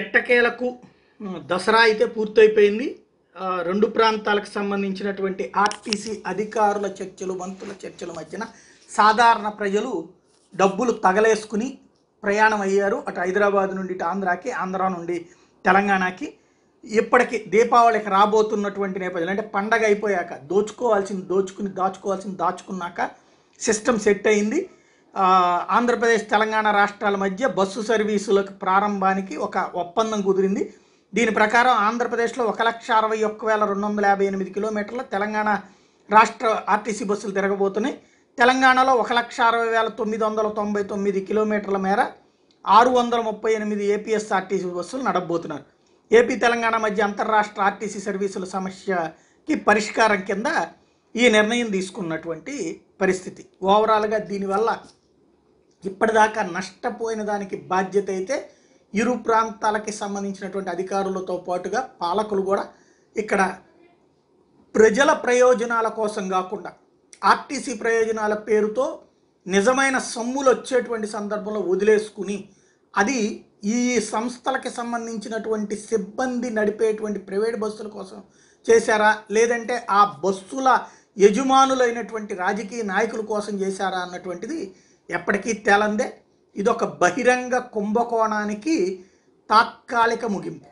ఎట్టకేలకు దసరా అయితే పూర్తయిపోయింది రెండు ప్రాంతాలకు సంబంధించినటువంటి ఆర్టీసీ అధికారుల చర్చలు మంత్రుల చర్చల మధ్యన సాధారణ ప్రజలు డబ్బులు తగలేసుకుని ప్రయాణం అయ్యారు అటు హైదరాబాద్ నుండి ఇటు ఆంధ్రాకి ఆంధ్ర నుండి తెలంగాణకి ఇప్పటికీ దీపావళికి రాబోతున్నటువంటి నేపథ్యం అంటే పండగ అయిపోయాక దోచుకోవాల్సింది దోచుకుని దాచుకోవాల్సింది దాచుకున్నాక సిస్టమ్ సెట్ అయింది ఆంధ్రప్రదేశ్ తెలంగాణ రాష్ట్రాల మధ్య బస్సు సర్వీసులకు ప్రారంభానికి ఒక ఒప్పందం కుదిరింది దీని ప్రకారం ఆంధ్రప్రదేశ్లో ఒక లక్ష అరవై ఒక్క వేల రెండు వందల యాభై ఎనిమిది కిలోమీటర్ల తెలంగాణ రాష్ట్ర ఆర్టీసీ బస్సులు తిరగబోతున్నాయి తెలంగాణలో ఒక లక్ష అరవై వేల తొమ్మిది వందల తొంభై తొమ్మిది కిలోమీటర్ల మేర ఆరు వందల ముప్పై ఎనిమిది ఏపీఎస్ఆర్టీసీ బస్సులు నడబోతున్నారు ఏపీ తెలంగాణ మధ్య అంతర్రాష్ట్ర ఆర్టీసీ సర్వీసుల సమస్యకి పరిష్కారం కింద ఈ నిర్ణయం తీసుకున్నటువంటి పరిస్థితి ఓవరాల్గా దీనివల్ల ఇప్పటిదాకా నష్టపోయిన దానికి బాధ్యత అయితే ఇరు ప్రాంతాలకి సంబంధించినటువంటి అధికారులతో పాటుగా పాలకులు కూడా ఇక్కడ ప్రజల ప్రయోజనాల కోసం కాకుండా ఆర్టీసీ ప్రయోజనాల పేరుతో నిజమైన సొమ్ములు వచ్చేటువంటి సందర్భంలో వదిలేసుకుని అది ఈ సంస్థలకి సంబంధించినటువంటి సిబ్బంది నడిపేటువంటి ప్రైవేట్ బస్సుల కోసం చేశారా లేదంటే ఆ బస్సుల యజమానులైనటువంటి రాజకీయ నాయకుల కోసం చేశారా అన్నటువంటిది ఎప్పటికీ తేలందే ఇదొక బహిరంగ కుంభకోణానికి తాత్కాలిక ముగింపు